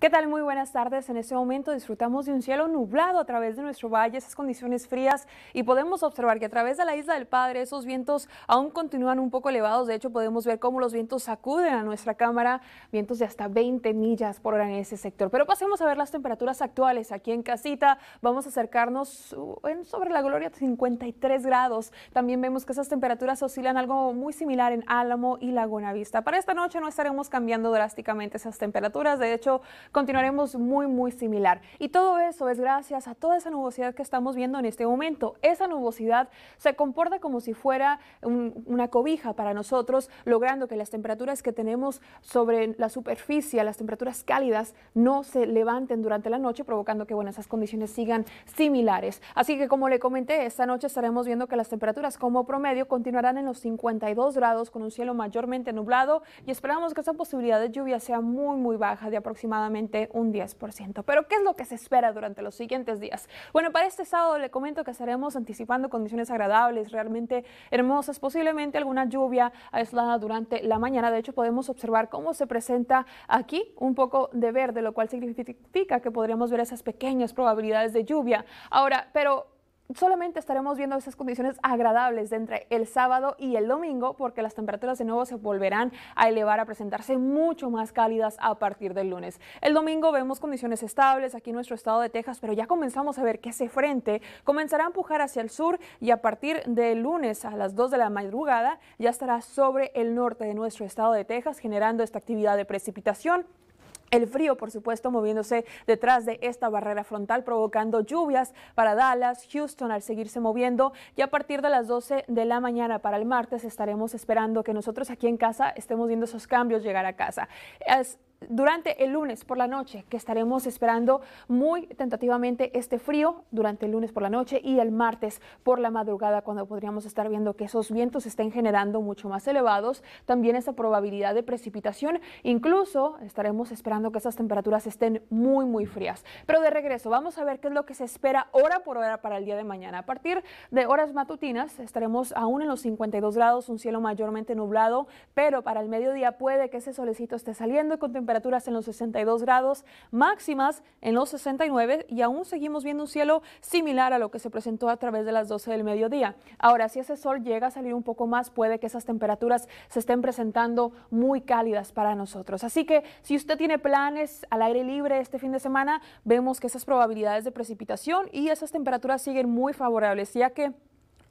¿Qué tal? Muy buenas tardes. En este momento disfrutamos de un cielo nublado a través de nuestro valle, esas condiciones frías y podemos observar que a través de la Isla del Padre esos vientos aún continúan un poco elevados. De hecho, podemos ver cómo los vientos sacuden a nuestra cámara, vientos de hasta 20 millas por hora en ese sector. Pero pasemos a ver las temperaturas actuales aquí en casita. Vamos a acercarnos uh, sobre la gloria 53 grados. También vemos que esas temperaturas oscilan algo muy similar en Álamo y Laguna Vista. Para esta noche no estaremos cambiando drásticamente esas temperaturas. De hecho, continuaremos muy, muy similar. Y todo eso es gracias a toda esa nubosidad que estamos viendo en este momento. Esa nubosidad se comporta como si fuera una cobija para nosotros, logrando que las temperaturas que tenemos sobre la superficie, las temperaturas cálidas, no se levanten durante la noche, provocando que buenas esas condiciones sigan similares. Así que como le comenté, esta noche estaremos viendo que las temperaturas como promedio continuarán en los 52 grados con un cielo mayormente nublado y esperamos que esa posibilidad de lluvia sea muy, muy baja, de aproximadamente un 10%. Pero ¿qué es lo que se espera durante los siguientes días? Bueno, para este sábado le comento que estaremos anticipando condiciones agradables, realmente hermosas, posiblemente alguna lluvia aislada durante la mañana. De hecho, podemos observar cómo se presenta aquí un poco de verde, lo cual significa que podríamos ver esas pequeñas probabilidades de lluvia. Ahora, pero solamente estaremos viendo esas condiciones agradables de entre el sábado y el domingo porque las temperaturas de nuevo se volverán a elevar a presentarse mucho más cálidas a partir del lunes. El domingo vemos condiciones estables aquí en nuestro estado de Texas, pero ya comenzamos a ver que ese frente comenzará a empujar hacia el sur y a partir del lunes a las 2 de la madrugada ya estará sobre el norte de nuestro estado de Texas generando esta actividad de precipitación el frío, por supuesto, moviéndose detrás de esta barrera frontal, provocando lluvias para Dallas, Houston al seguirse moviendo. Y a partir de las 12 de la mañana para el martes estaremos esperando que nosotros aquí en casa estemos viendo esos cambios llegar a casa durante el lunes por la noche, que estaremos esperando muy tentativamente este frío durante el lunes por la noche y el martes por la madrugada, cuando podríamos estar viendo que esos vientos estén generando mucho más elevados, también esa probabilidad de precipitación, incluso estaremos esperando que esas temperaturas estén muy, muy frías. Pero de regreso, vamos a ver qué es lo que se espera hora por hora para el día de mañana. A partir de horas matutinas estaremos aún en los 52 grados, un cielo mayormente nublado, pero para el mediodía puede que ese solecito esté saliendo con temperaturas temperaturas en los 62 grados, máximas en los 69 y aún seguimos viendo un cielo similar a lo que se presentó a través de las 12 del mediodía. Ahora, si ese sol llega a salir un poco más, puede que esas temperaturas se estén presentando muy cálidas para nosotros. Así que si usted tiene planes al aire libre este fin de semana, vemos que esas probabilidades de precipitación y esas temperaturas siguen muy favorables, ya que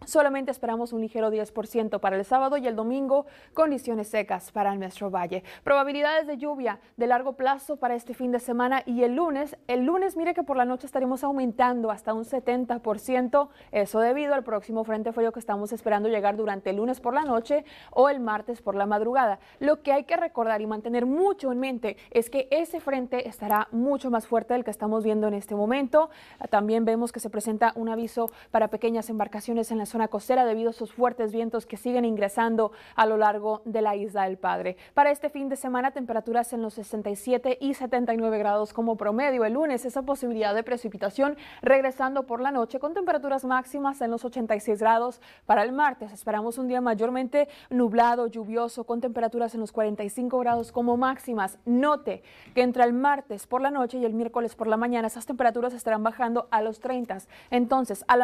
Solamente esperamos un ligero 10% para el sábado y el domingo, condiciones secas para nuestro valle. Probabilidades de lluvia de largo plazo para este fin de semana y el lunes. El lunes, mire que por la noche estaremos aumentando hasta un 70%, eso debido al próximo frente frío que estamos esperando llegar durante el lunes por la noche o el martes por la madrugada. Lo que hay que recordar y mantener mucho en mente es que ese frente estará mucho más fuerte del que estamos viendo en este momento. También vemos que se presenta un aviso para pequeñas embarcaciones en la zona zona costera debido a sus fuertes vientos que siguen ingresando a lo largo de la isla del Padre. Para este fin de semana, temperaturas en los 67 y 79 grados como promedio. El lunes, esa posibilidad de precipitación regresando por la noche con temperaturas máximas en los 86 grados. Para el martes, esperamos un día mayormente nublado, lluvioso, con temperaturas en los 45 grados como máximas. Note que entre el martes por la noche y el miércoles por la mañana, esas temperaturas estarán bajando a los 30. Entonces, al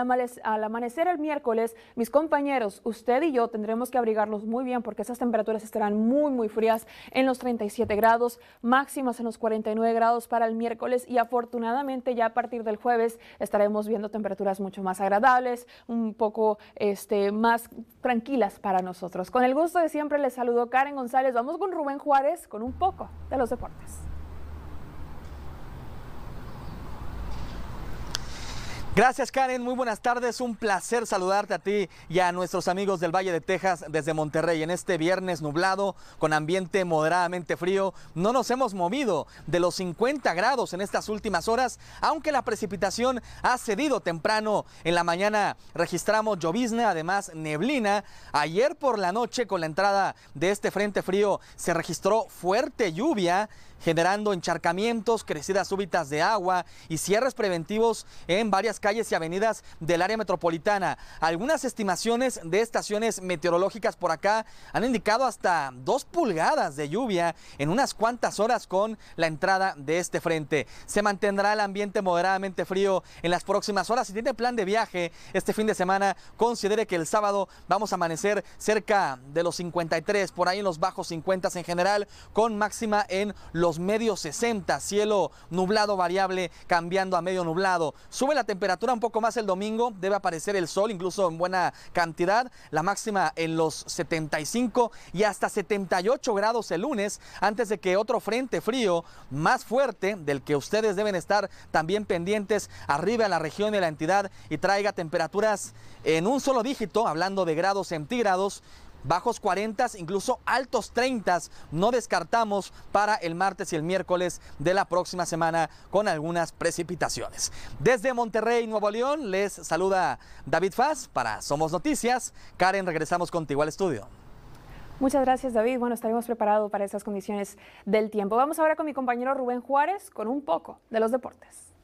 amanecer el miércoles, mis compañeros, usted y yo tendremos que abrigarlos muy bien porque esas temperaturas estarán muy, muy frías en los 37 grados, máximas en los 49 grados para el miércoles y afortunadamente ya a partir del jueves estaremos viendo temperaturas mucho más agradables, un poco este, más tranquilas para nosotros. Con el gusto de siempre les saludo Karen González. Vamos con Rubén Juárez con un poco de los deportes. Gracias Karen, muy buenas tardes, un placer saludarte a ti y a nuestros amigos del Valle de Texas desde Monterrey en este viernes nublado con ambiente moderadamente frío. No nos hemos movido de los 50 grados en estas últimas horas, aunque la precipitación ha cedido temprano. En la mañana registramos llovizna, además neblina. Ayer por la noche con la entrada de este frente frío se registró fuerte lluvia generando encharcamientos, crecidas súbitas de agua y cierres preventivos en varias calles y avenidas del área metropolitana. Algunas estimaciones de estaciones meteorológicas por acá han indicado hasta dos pulgadas de lluvia en unas cuantas horas con la entrada de este frente. Se mantendrá el ambiente moderadamente frío en las próximas horas. Si tiene plan de viaje este fin de semana, considere que el sábado vamos a amanecer cerca de los 53, por ahí en los bajos 50 en general, con máxima en los medios 60. Cielo nublado variable cambiando a medio nublado. Sube la temperatura temperatura un poco más el domingo, debe aparecer el sol, incluso en buena cantidad, la máxima en los 75 y hasta 78 grados el lunes, antes de que otro frente frío más fuerte, del que ustedes deben estar también pendientes, arriba a la región de la entidad y traiga temperaturas en un solo dígito, hablando de grados centígrados, bajos 40, incluso altos 30, no descartamos para el martes y el miércoles de la próxima semana con algunas precipitaciones. Desde Monterrey, Nuevo León, les saluda David Faz para Somos Noticias. Karen, regresamos contigo al estudio. Muchas gracias, David. Bueno, estaremos preparados para esas condiciones del tiempo. Vamos ahora con mi compañero Rubén Juárez con un poco de los deportes.